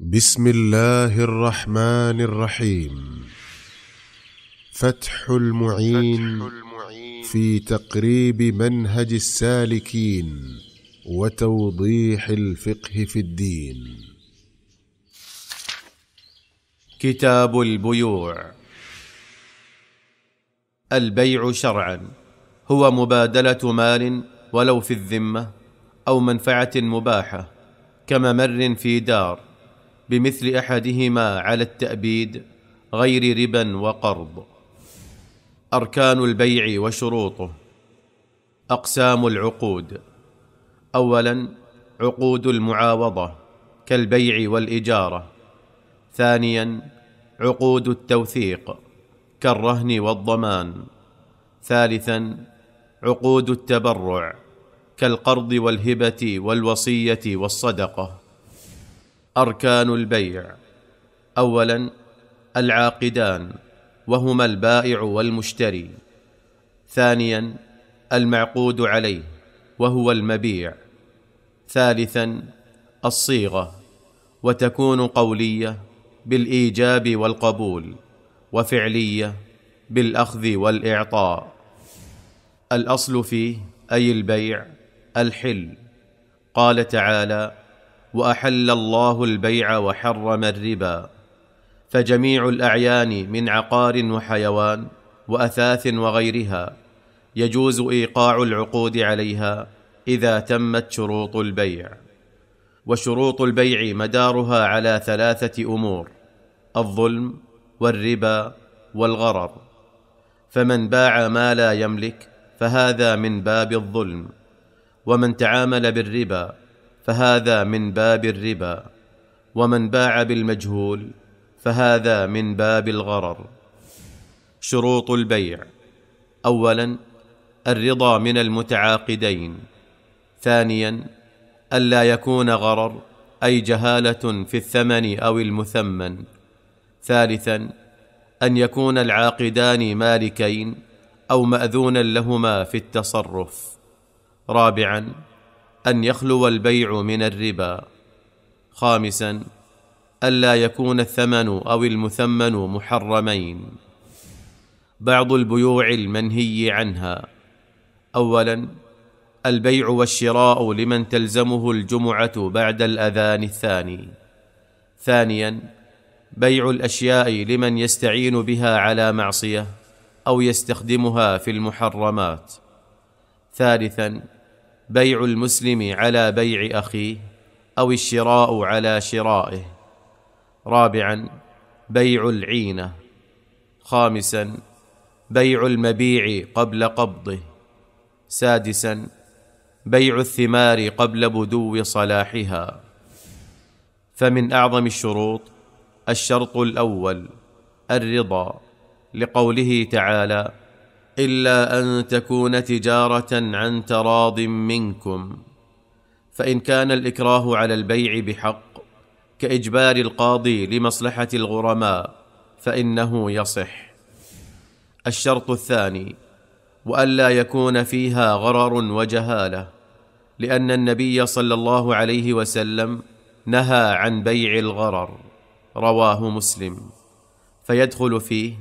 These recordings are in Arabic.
بسم الله الرحمن الرحيم فتح المعين, في تقريب منهج السالكين وتوضيح الفقه في الدين كتاب البيوع البيع شرعا هو مبادله مال ولو في الذمه او منفعه مباحه كممر في دار بمثل احدهما على التابيد غير ربا وقرض اركان البيع وشروطه اقسام العقود اولا عقود المعاوضه كالبيع والاجاره ثانيا عقود التوثيق كالرهن والضمان ثالثا عقود التبرع كالقرض والهبه والوصيه والصدقه اركان البيع اولا العاقدان وهما البائع والمشتري ثانيا المعقود عليه وهو المبيع ثالثا الصيغه وتكون قوليه بالايجاب والقبول وفعليه بالاخذ والاعطاء الاصل فيه اي البيع الحل قال تعالى واحل الله البيع وحرم الربا فجميع الاعيان من عقار وحيوان واثاث وغيرها يجوز ايقاع العقود عليها اذا تمت شروط البيع وشروط البيع مدارها على ثلاثه امور الظلم والربا والغرر فمن باع ما لا يملك فهذا من باب الظلم ومن تعامل بالربا فهذا من باب الربا ومن باع بالمجهول فهذا من باب الغرر شروط البيع اولا الرضا من المتعاقدين ثانيا الا يكون غرر اي جهاله في الثمن او المثمن ثالثا ان يكون العاقدان مالكين او ماذونا لهما في التصرف رابعا ان يخلو البيع من الربا خامسا الا يكون الثمن او المثمن محرمين بعض البيوع المنهي عنها اولا البيع والشراء لمن تلزمه الجمعه بعد الاذان الثاني ثانيا بيع الاشياء لمن يستعين بها على معصيه او يستخدمها في المحرمات ثالثا بيع المسلم على بيع اخيه او الشراء على شرائه رابعا بيع العينه خامسا بيع المبيع قبل قبضه سادسا بيع الثمار قبل بدو صلاحها فمن اعظم الشروط الشرط الاول الرضا لقوله تعالى الا ان تكون تجاره عن تراض منكم فان كان الاكراه على البيع بحق كاجبار القاضي لمصلحه الغرماء فانه يصح الشرط الثاني والا يكون فيها غرر وجهاله لان النبي صلى الله عليه وسلم نهى عن بيع الغرر رواه مسلم فيدخل فيه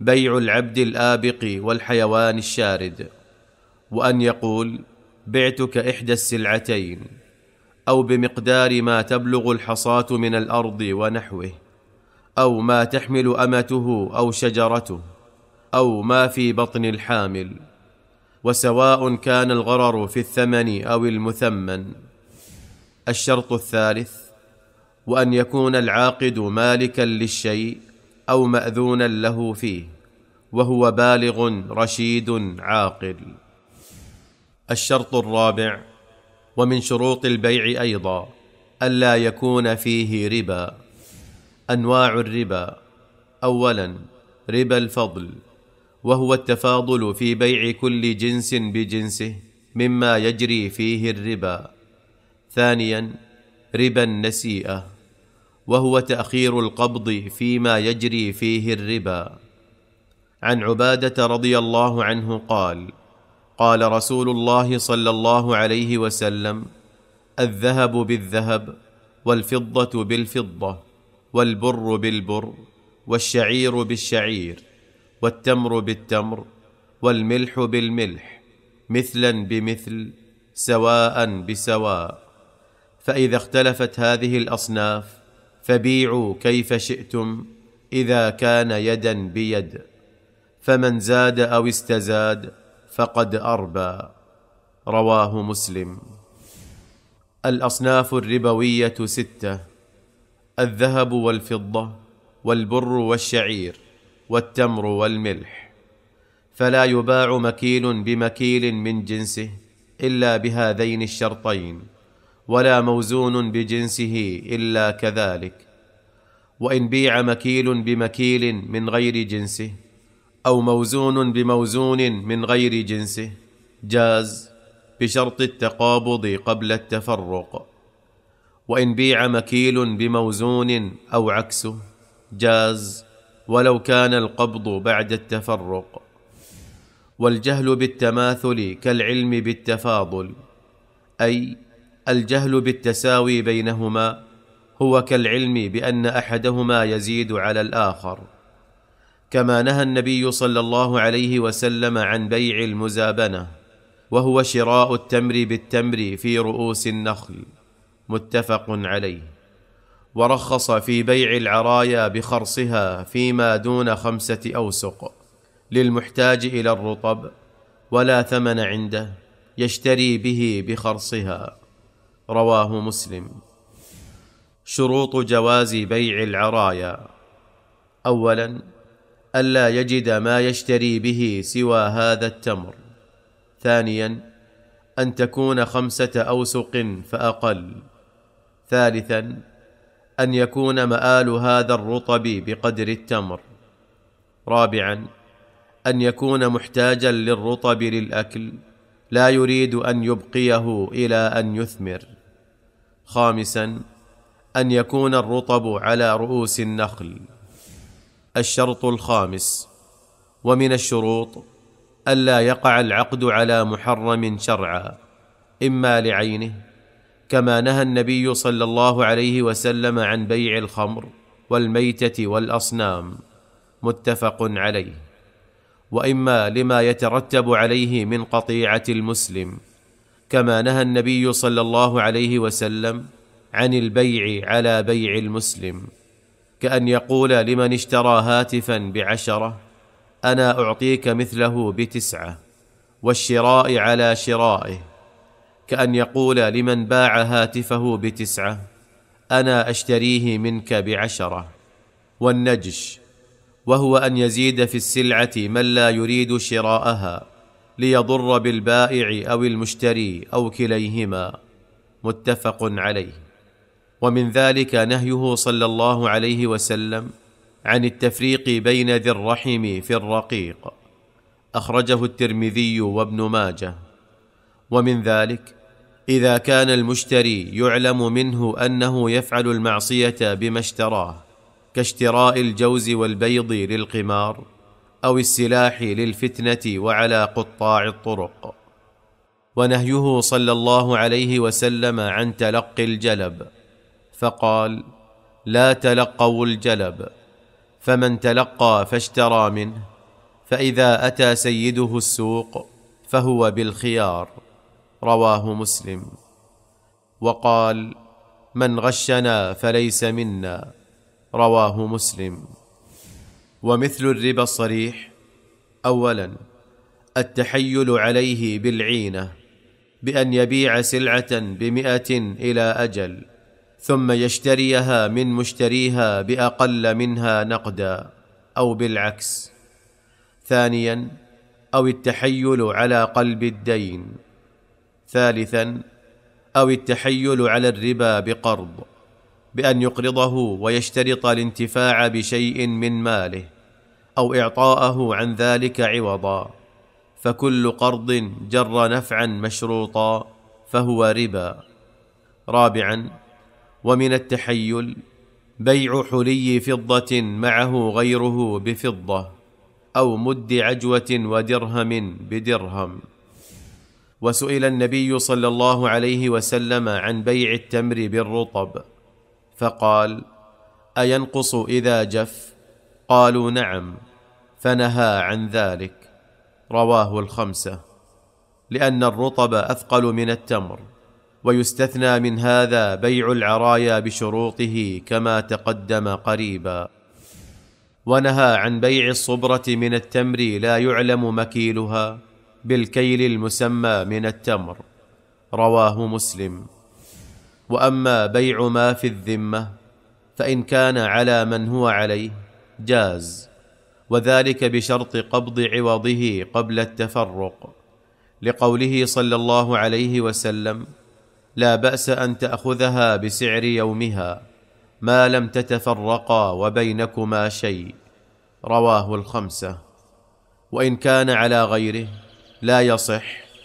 بيع العبد الابق والحيوان الشارد وان يقول بعتك احدى السلعتين او بمقدار ما تبلغ الحصاه من الارض ونحوه او ما تحمل امته او شجرته او ما في بطن الحامل وسواء كان الغرر في الثمن او المثمن الشرط الثالث وان يكون العاقد مالكا للشيء او ماذونا له فيه وهو بالغ رشيد عاقل الشرط الرابع ومن شروط البيع ايضا الا يكون فيه ربا انواع الربا اولا ربا الفضل وهو التفاضل في بيع كل جنس بجنسه مما يجري فيه الربا ثانيا ربا النسيئه وهو تاخير القبض فيما يجري فيه الربا عن عباده رضي الله عنه قال قال رسول الله صلى الله عليه وسلم الذهب بالذهب والفضه بالفضه والبر بالبر والشعير بالشعير والتمر بالتمر والملح بالملح مثلا بمثل سواء بسواء فاذا اختلفت هذه الاصناف فبيعوا كيف شئتم اذا كان يدا بيد فمن زاد او استزاد فقد اربى رواه مسلم الاصناف الربويه سته الذهب والفضه والبر والشعير والتمر والملح فلا يباع مكيل بمكيل من جنسه الا بهذين الشرطين ولا موزون بجنسه الا كذلك وان بيع مكيل بمكيل من غير جنسه او موزون بموزون من غير جنسه جاز بشرط التقابض قبل التفرق وان بيع مكيل بموزون او عكسه جاز ولو كان القبض بعد التفرق والجهل بالتماثل كالعلم بالتفاضل اي الجهل بالتساوي بينهما هو كالعلم بان احدهما يزيد على الاخر كما نهى النبي صلى الله عليه وسلم عن بيع المزابنه وهو شراء التمر بالتمر في رؤوس النخل متفق عليه ورخص في بيع العرايا بخرصها فيما دون خمسه اوسق للمحتاج الى الرطب ولا ثمن عنده يشتري به بخرصها رواه مسلم شروط جواز بيع العرايا اولا الا يجد ما يشتري به سوى هذا التمر ثانيا ان تكون خمسه اوسق فاقل ثالثا ان يكون مال هذا الرطب بقدر التمر رابعا ان يكون محتاجا للرطب للاكل لا يريد ان يبقيه الى ان يثمر خامسا ان يكون الرطب على رؤوس النخل الشرط الخامس ومن الشروط الا يقع العقد على محرم شرعا اما لعينه كما نهى النبي صلى الله عليه وسلم عن بيع الخمر والميته والاصنام متفق عليه واما لما يترتب عليه من قطيعه المسلم كما نهى النبي صلى الله عليه وسلم عن البيع على بيع المسلم كان يقول لمن اشترى هاتفا بعشره انا اعطيك مثله بتسعه والشراء على شرائه كان يقول لمن باع هاتفه بتسعه انا اشتريه منك بعشره والنجش وهو ان يزيد في السلعه من لا يريد شراءها ليضر بالبائع او المشتري او كليهما متفق عليه ومن ذلك نهيه صلى الله عليه وسلم عن التفريق بين ذي الرحم في الرقيق اخرجه الترمذي وابن ماجه ومن ذلك اذا كان المشتري يعلم منه انه يفعل المعصيه بما اشتراه كاشتراء الجوز والبيض للقمار او السلاح للفتنه وعلى قطاع الطرق ونهيه صلى الله عليه وسلم عن تلقي الجلب فقال لا تلقوا الجلب فمن تلقى فاشترى منه فاذا اتى سيده السوق فهو بالخيار رواه مسلم وقال من غشنا فليس منا رواه مسلم ومثل الربا الصريح اولا التحيل عليه بالعينه بان يبيع سلعه بمئه الى اجل ثم يشتريها من مشتريها باقل منها نقدا او بالعكس ثانيا او التحيل على قلب الدين ثالثا او التحيل على الربا بقرض بان يقرضه ويشترط الانتفاع بشيء من ماله او اعطاءه عن ذلك عوضا فكل قرض جر نفعا مشروطا فهو ربا رابعا ومن التحيل بيع حلي فضه معه غيره بفضه او مد عجوه ودرهم بدرهم وسئل النبي صلى الله عليه وسلم عن بيع التمر بالرطب فقال اينقص اذا جف قالوا نعم فنهى عن ذلك رواه الخمسه لان الرطب اثقل من التمر ويستثنى من هذا بيع العرايا بشروطه كما تقدم قريبا ونهى عن بيع الصبره من التمر لا يعلم مكيلها بالكيل المسمى من التمر رواه مسلم واما بيع ما في الذمه فان كان على من هو عليه جاز وذلك بشرط قبض عوضه قبل التفرق لقوله صلى الله عليه وسلم لا باس ان تاخذها بسعر يومها ما لم تتفرقا وبينكما شيء رواه الخمسه وان كان على غيره لا يصح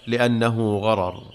لانه غرر